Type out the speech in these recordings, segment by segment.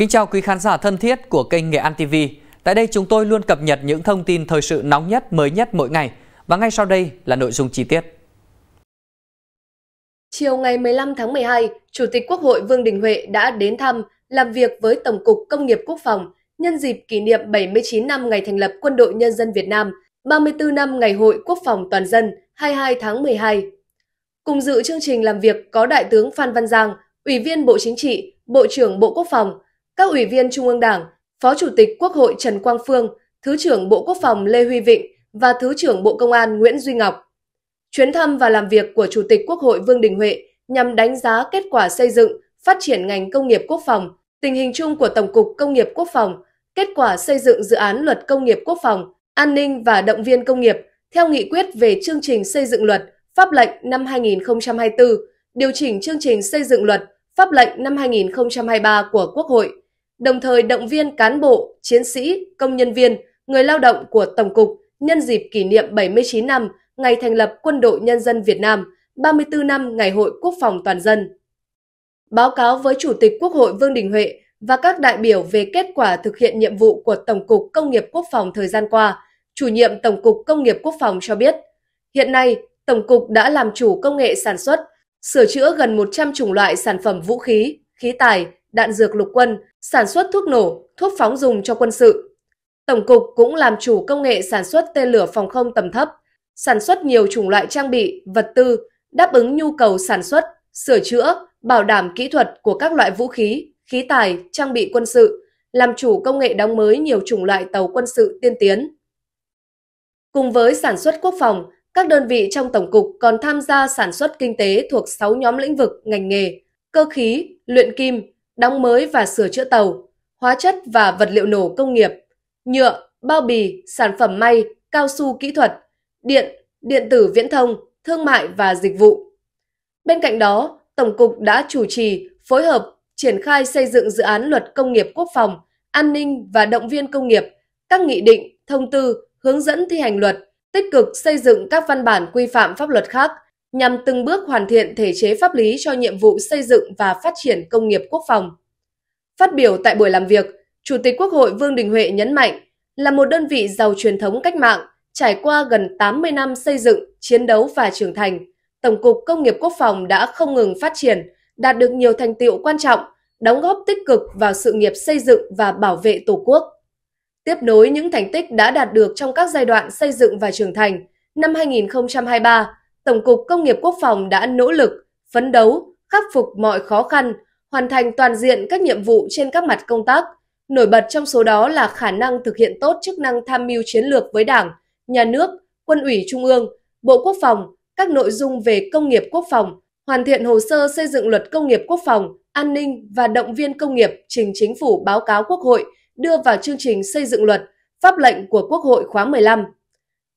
Kính chào quý khán giả thân thiết của kênh Nghệ An TV. Tại đây chúng tôi luôn cập nhật những thông tin thời sự nóng nhất, mới nhất mỗi ngày. Và ngay sau đây là nội dung chi tiết. Chiều ngày 15 tháng 12, Chủ tịch Quốc hội Vương Đình Huệ đã đến thăm, làm việc với Tổng cục Công nghiệp Quốc phòng nhân dịp kỷ niệm 79 năm ngày thành lập Quân đội Nhân dân Việt Nam, 34 năm ngày Hội Quốc phòng Toàn dân 22 tháng 12. Cùng dự chương trình làm việc có Đại tướng Phan Văn Giang, Ủy viên Bộ Chính trị, Bộ trưởng Bộ Quốc phòng – các ủy viên Trung ương Đảng, Phó Chủ tịch Quốc hội Trần Quang Phương, Thứ trưởng Bộ Quốc phòng Lê Huy Vịnh và Thứ trưởng Bộ Công an Nguyễn Duy Ngọc. Chuyến thăm và làm việc của Chủ tịch Quốc hội Vương Đình Huệ nhằm đánh giá kết quả xây dựng, phát triển ngành công nghiệp quốc phòng, tình hình chung của Tổng cục Công nghiệp Quốc phòng, kết quả xây dựng dự án luật công nghiệp quốc phòng, an ninh và động viên công nghiệp theo nghị quyết về chương trình xây dựng luật, pháp lệnh năm 2024, điều chỉnh chương trình xây dựng luật, pháp lệnh năm 2023 của Quốc hội đồng thời động viên cán bộ, chiến sĩ, công nhân viên, người lao động của Tổng cục nhân dịp kỷ niệm 79 năm ngày thành lập Quân đội Nhân dân Việt Nam, 34 năm ngày Hội Quốc phòng Toàn dân. Báo cáo với Chủ tịch Quốc hội Vương Đình Huệ và các đại biểu về kết quả thực hiện nhiệm vụ của Tổng cục Công nghiệp Quốc phòng thời gian qua, chủ nhiệm Tổng cục Công nghiệp Quốc phòng cho biết, hiện nay Tổng cục đã làm chủ công nghệ sản xuất, sửa chữa gần 100 chủng loại sản phẩm vũ khí, khí tài, đạn dược lục quân, sản xuất thuốc nổ, thuốc phóng dùng cho quân sự. Tổng cục cũng làm chủ công nghệ sản xuất tên lửa phòng không tầm thấp, sản xuất nhiều chủng loại trang bị, vật tư, đáp ứng nhu cầu sản xuất, sửa chữa, bảo đảm kỹ thuật của các loại vũ khí, khí tài, trang bị quân sự, làm chủ công nghệ đóng mới nhiều chủng loại tàu quân sự tiên tiến. Cùng với sản xuất quốc phòng, các đơn vị trong Tổng cục còn tham gia sản xuất kinh tế thuộc 6 nhóm lĩnh vực ngành nghề, cơ khí, luyện kim, đóng mới và sửa chữa tàu, hóa chất và vật liệu nổ công nghiệp, nhựa, bao bì, sản phẩm may, cao su kỹ thuật, điện, điện tử viễn thông, thương mại và dịch vụ. Bên cạnh đó, Tổng cục đã chủ trì, phối hợp, triển khai xây dựng dự án luật công nghiệp quốc phòng, an ninh và động viên công nghiệp, các nghị định, thông tư, hướng dẫn thi hành luật, tích cực xây dựng các văn bản quy phạm pháp luật khác – nhằm từng bước hoàn thiện thể chế pháp lý cho nhiệm vụ xây dựng và phát triển công nghiệp quốc phòng. Phát biểu tại buổi làm việc, Chủ tịch Quốc hội Vương Đình Huệ nhấn mạnh là một đơn vị giàu truyền thống cách mạng, trải qua gần 80 năm xây dựng, chiến đấu và trưởng thành, Tổng cục Công nghiệp Quốc phòng đã không ngừng phát triển, đạt được nhiều thành tiệu quan trọng, đóng góp tích cực vào sự nghiệp xây dựng và bảo vệ Tổ quốc. Tiếp nối những thành tích đã đạt được trong các giai đoạn xây dựng và trưởng thành, năm 2023, Tổng cục Công nghiệp Quốc phòng đã nỗ lực, phấn đấu, khắc phục mọi khó khăn, hoàn thành toàn diện các nhiệm vụ trên các mặt công tác. Nổi bật trong số đó là khả năng thực hiện tốt chức năng tham mưu chiến lược với Đảng, Nhà nước, Quân ủy Trung ương, Bộ Quốc phòng, các nội dung về công nghiệp quốc phòng, hoàn thiện hồ sơ xây dựng luật công nghiệp quốc phòng, an ninh và động viên công nghiệp trình chính phủ báo cáo Quốc hội đưa vào chương trình xây dựng luật, pháp lệnh của Quốc hội khóa 15.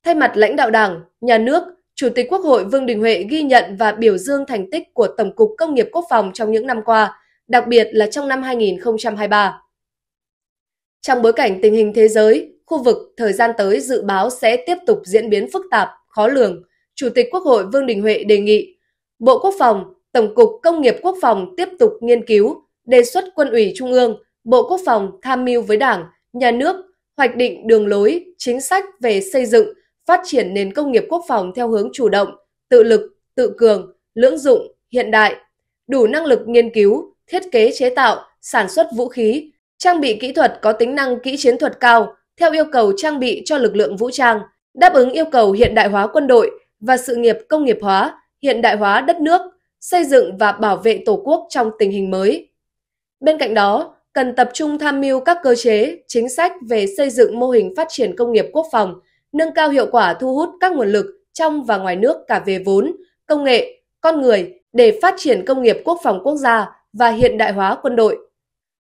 Thay mặt lãnh đạo Đảng, Nhà nước, Chủ tịch Quốc hội Vương Đình Huệ ghi nhận và biểu dương thành tích của Tổng cục Công nghiệp Quốc phòng trong những năm qua, đặc biệt là trong năm 2023. Trong bối cảnh tình hình thế giới, khu vực thời gian tới dự báo sẽ tiếp tục diễn biến phức tạp, khó lường, Chủ tịch Quốc hội Vương Đình Huệ đề nghị Bộ Quốc phòng, Tổng cục Công nghiệp Quốc phòng tiếp tục nghiên cứu, đề xuất Quân ủy Trung ương, Bộ Quốc phòng tham mưu với Đảng, Nhà nước hoạch định đường lối, chính sách về xây dựng, phát triển nền công nghiệp quốc phòng theo hướng chủ động, tự lực, tự cường, lưỡng dụng, hiện đại, đủ năng lực nghiên cứu, thiết kế chế tạo, sản xuất vũ khí, trang bị kỹ thuật có tính năng kỹ chiến thuật cao, theo yêu cầu trang bị cho lực lượng vũ trang, đáp ứng yêu cầu hiện đại hóa quân đội và sự nghiệp công nghiệp hóa, hiện đại hóa đất nước, xây dựng và bảo vệ Tổ quốc trong tình hình mới. Bên cạnh đó, cần tập trung tham mưu các cơ chế, chính sách về xây dựng mô hình phát triển công nghiệp quốc phòng – nâng cao hiệu quả thu hút các nguồn lực trong và ngoài nước cả về vốn, công nghệ, con người để phát triển công nghiệp quốc phòng quốc gia và hiện đại hóa quân đội.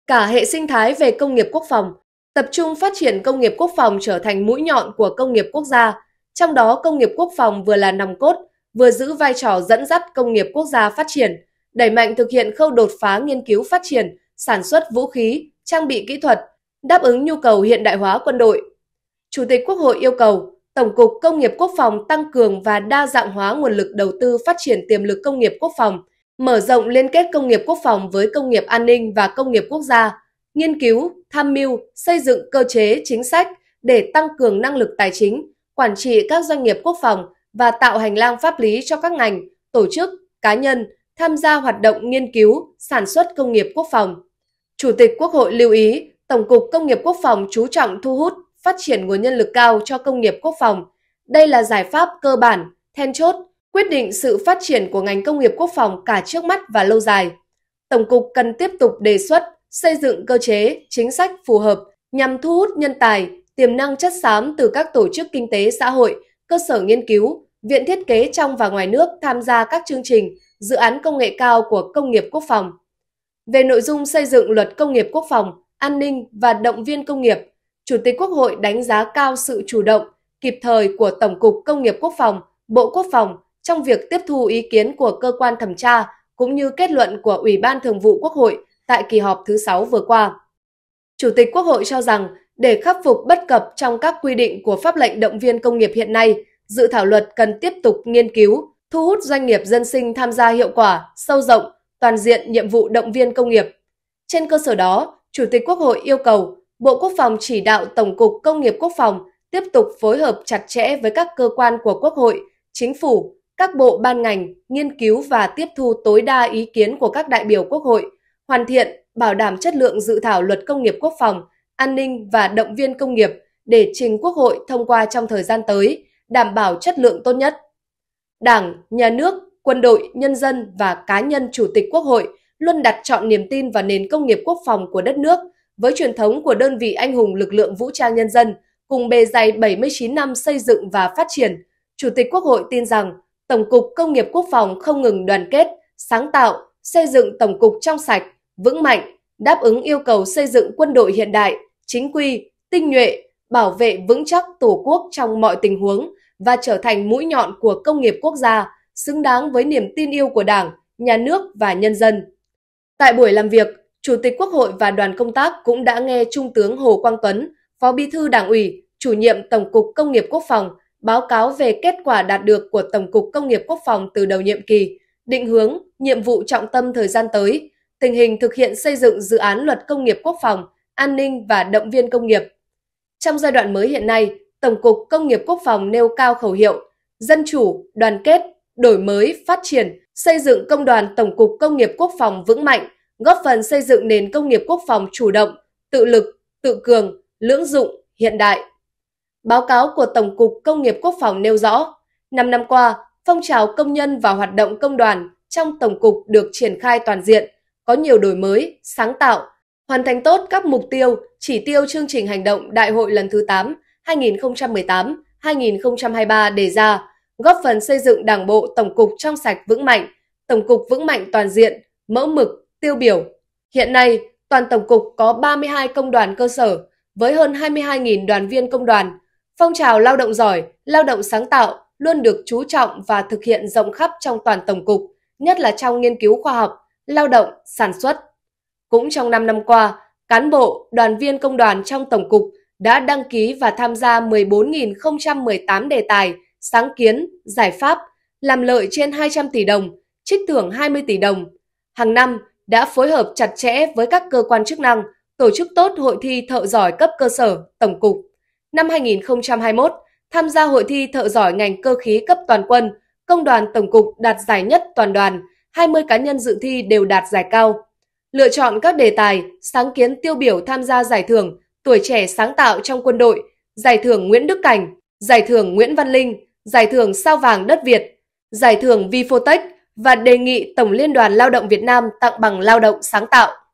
Cả hệ sinh thái về công nghiệp quốc phòng, tập trung phát triển công nghiệp quốc phòng trở thành mũi nhọn của công nghiệp quốc gia, trong đó công nghiệp quốc phòng vừa là nòng cốt, vừa giữ vai trò dẫn dắt công nghiệp quốc gia phát triển, đẩy mạnh thực hiện khâu đột phá nghiên cứu phát triển, sản xuất vũ khí, trang bị kỹ thuật, đáp ứng nhu cầu hiện đại hóa quân đội Chủ tịch Quốc hội yêu cầu Tổng cục Công nghiệp Quốc phòng tăng cường và đa dạng hóa nguồn lực đầu tư phát triển tiềm lực công nghiệp quốc phòng, mở rộng liên kết công nghiệp quốc phòng với công nghiệp an ninh và công nghiệp quốc gia, nghiên cứu, tham mưu, xây dựng cơ chế chính sách để tăng cường năng lực tài chính, quản trị các doanh nghiệp quốc phòng và tạo hành lang pháp lý cho các ngành, tổ chức, cá nhân tham gia hoạt động nghiên cứu, sản xuất công nghiệp quốc phòng. Chủ tịch Quốc hội lưu ý, Tổng cục Công nghiệp Quốc phòng chú trọng thu hút phát triển nguồn nhân lực cao cho công nghiệp quốc phòng. Đây là giải pháp cơ bản, then chốt, quyết định sự phát triển của ngành công nghiệp quốc phòng cả trước mắt và lâu dài. Tổng cục cần tiếp tục đề xuất xây dựng cơ chế, chính sách phù hợp nhằm thu hút nhân tài, tiềm năng chất xám từ các tổ chức kinh tế xã hội, cơ sở nghiên cứu, viện thiết kế trong và ngoài nước tham gia các chương trình, dự án công nghệ cao của công nghiệp quốc phòng. Về nội dung xây dựng luật công nghiệp quốc phòng, an ninh và động viên công nghiệp, Chủ tịch Quốc hội đánh giá cao sự chủ động, kịp thời của Tổng cục Công nghiệp Quốc phòng, Bộ Quốc phòng trong việc tiếp thu ý kiến của cơ quan thẩm tra cũng như kết luận của Ủy ban Thường vụ Quốc hội tại kỳ họp thứ 6 vừa qua. Chủ tịch Quốc hội cho rằng để khắc phục bất cập trong các quy định của pháp lệnh động viên công nghiệp hiện nay, dự thảo luật cần tiếp tục nghiên cứu, thu hút doanh nghiệp dân sinh tham gia hiệu quả, sâu rộng, toàn diện nhiệm vụ động viên công nghiệp. Trên cơ sở đó, Chủ tịch Quốc hội yêu cầu Bộ Quốc phòng chỉ đạo Tổng cục Công nghiệp Quốc phòng tiếp tục phối hợp chặt chẽ với các cơ quan của Quốc hội, Chính phủ, các bộ ban ngành, nghiên cứu và tiếp thu tối đa ý kiến của các đại biểu Quốc hội, hoàn thiện, bảo đảm chất lượng dự thảo luật công nghiệp quốc phòng, an ninh và động viên công nghiệp để trình Quốc hội thông qua trong thời gian tới, đảm bảo chất lượng tốt nhất. Đảng, nhà nước, quân đội, nhân dân và cá nhân Chủ tịch Quốc hội luôn đặt chọn niềm tin vào nền công nghiệp quốc phòng của đất nước – với truyền thống của đơn vị anh hùng lực lượng vũ trang nhân dân, cùng bề dày 79 năm xây dựng và phát triển, Chủ tịch Quốc hội tin rằng Tổng cục Công nghiệp Quốc phòng không ngừng đoàn kết, sáng tạo, xây dựng Tổng cục trong sạch, vững mạnh, đáp ứng yêu cầu xây dựng quân đội hiện đại, chính quy, tinh nhuệ, bảo vệ vững chắc Tổ quốc trong mọi tình huống và trở thành mũi nhọn của công nghiệp quốc gia, xứng đáng với niềm tin yêu của Đảng, nhà nước và nhân dân. Tại buổi làm việc, Chủ tịch Quốc hội và đoàn công tác cũng đã nghe Trung tướng Hồ Quang Tuấn, Phó Bí thư Đảng ủy, chủ nhiệm Tổng cục Công nghiệp Quốc phòng báo cáo về kết quả đạt được của Tổng cục Công nghiệp Quốc phòng từ đầu nhiệm kỳ, định hướng, nhiệm vụ trọng tâm thời gian tới, tình hình thực hiện xây dựng dự án luật công nghiệp quốc phòng, an ninh và động viên công nghiệp. Trong giai đoạn mới hiện nay, Tổng cục Công nghiệp Quốc phòng nêu cao khẩu hiệu dân chủ, đoàn kết, đổi mới, phát triển, xây dựng công đoàn Tổng cục Công nghiệp Quốc phòng vững mạnh, góp phần xây dựng nền công nghiệp quốc phòng chủ động, tự lực, tự cường, lưỡng dụng, hiện đại. Báo cáo của Tổng cục Công nghiệp Quốc phòng nêu rõ, 5 năm qua, phong trào công nhân và hoạt động công đoàn trong Tổng cục được triển khai toàn diện, có nhiều đổi mới, sáng tạo, hoàn thành tốt các mục tiêu, chỉ tiêu chương trình hành động Đại hội lần thứ 8 2018-2023 đề ra, góp phần xây dựng Đảng bộ Tổng cục trong sạch vững mạnh, Tổng cục vững mạnh toàn diện, mẫu mực, tiêu biểu. Hiện nay, toàn Tổng cục có 32 công đoàn cơ sở với hơn 22.000 đoàn viên công đoàn. Phong trào lao động giỏi, lao động sáng tạo luôn được chú trọng và thực hiện rộng khắp trong toàn Tổng cục, nhất là trong nghiên cứu khoa học, lao động, sản xuất. Cũng trong 5 năm qua, cán bộ, đoàn viên công đoàn trong Tổng cục đã đăng ký và tham gia 14.018 đề tài, sáng kiến, giải pháp, làm lợi trên 200 tỷ đồng, trích thưởng 20 tỷ đồng. Hàng năm, đã phối hợp chặt chẽ với các cơ quan chức năng, tổ chức tốt hội thi thợ giỏi cấp cơ sở, tổng cục. Năm 2021, tham gia hội thi thợ giỏi ngành cơ khí cấp toàn quân, công đoàn tổng cục đạt giải nhất toàn đoàn, 20 cá nhân dự thi đều đạt giải cao. Lựa chọn các đề tài, sáng kiến tiêu biểu tham gia giải thưởng Tuổi trẻ sáng tạo trong quân đội, giải thưởng Nguyễn Đức Cảnh, giải thưởng Nguyễn Văn Linh, giải thưởng Sao vàng đất Việt, giải thưởng Vifotech, và đề nghị Tổng Liên đoàn Lao động Việt Nam tặng bằng lao động sáng tạo